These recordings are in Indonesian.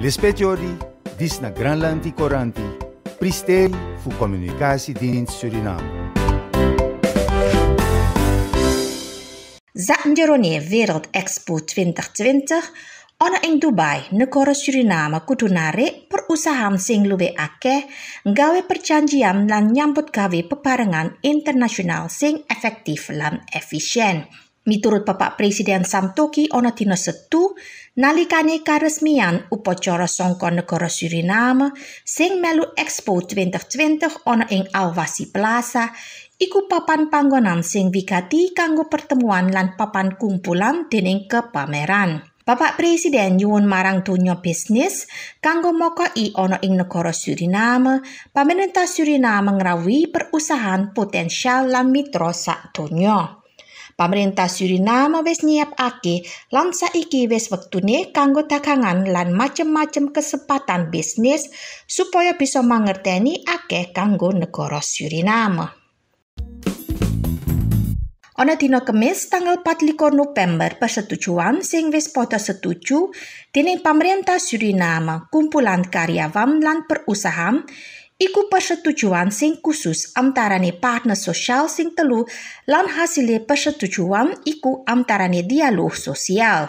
Lespetiori, dis na Granlandi Coranti, pristei fu communicatie dienst Suriname. Zaten Jerone Wereld Expo 2020 Ona ing Dubai, negara Suriname kudu perusahaan sing luwih akeh nggawe perjanjian lan nyambut gawe peparengan internasional sing efektif lan efisien. Miturut Bapak Presiden Samtoki ono dina setu, nalikane karesmian upacara sangka negara Suriname sing melu Expo 2020 ono ing Alwasi Plaza, iku papan panggonan sing wigati kanggo pertemuan lan papan kumpulan dening kepameran. Bapak Presiden nyuwun marang donya bisnis kanggo i ono ing negara Suriname, pemerintah Suriname ngrawuhi perusahaan potensial lan mitra sak donya. Pemerintah Suriname wis nyiapake lan saiki wis wektune kanggo dagangan lan macem-macem kesempatan bisnis supaya bisa mangerteni akeh kanggo negara Suriname. Ana dina Kamis tanggal 4 November persetujuan sing wis padha setuju dening pemerintah Suriname, kumpulan karyawan lan perusahaan Iku persetujuan sing khusus antarane partner sosial sing telu lan hasilé persetujuan iku antarane dialog sosial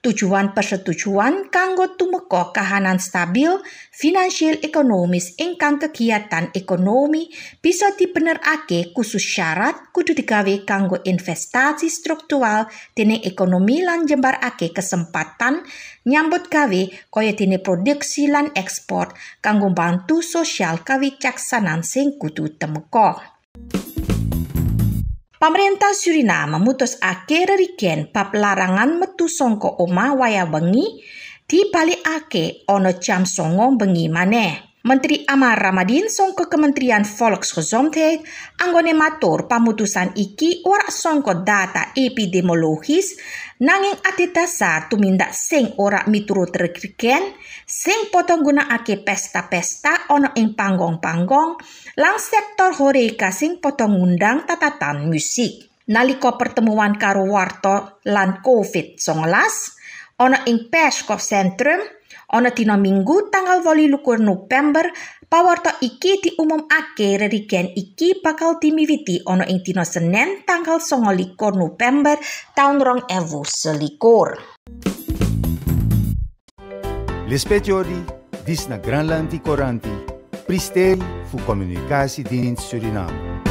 tujuan persetujuan kanggo tumeka kahanan stabil finansial ekonomis ingkang kegiatan ekonomi bisa dipenerake khusus syarat kudu digawe kanggo investasi struktural dene ekonomi lan jembarake kesempatan nyambut gawe kaya dene produksi lan ekspor kanggo bantu sosial kawicaksanan sing kudu temeka. Pemerintah Suriname memutus akhir riken pap larangan metu songko oma waya bengi di balik ake ono jam songong bengi maneh. Menteri Amar Ramadin ke Kementerian Volksgezondheid anggone matur pamutusan iki ora songko data epidemiologis nanging ati dasar tumindak sing ora miturut rekiken sing potong ake pesta-pesta ono ing panggong-panggong lang sektor horeka sing potong ngundang tatatan musik. naliko pertemuan karo warto lan COVID-19 ono ing Peskov Centrum Ana dina Minggu tanggal 28 November, pawarta iki diumumake rerigen iki bakal dimiwiti ana ing dina Senin tanggal 29 November tahun 2021. L'Espetiori, dis na Granlanti Coranti, Pristel fu comunicasi din Suriname.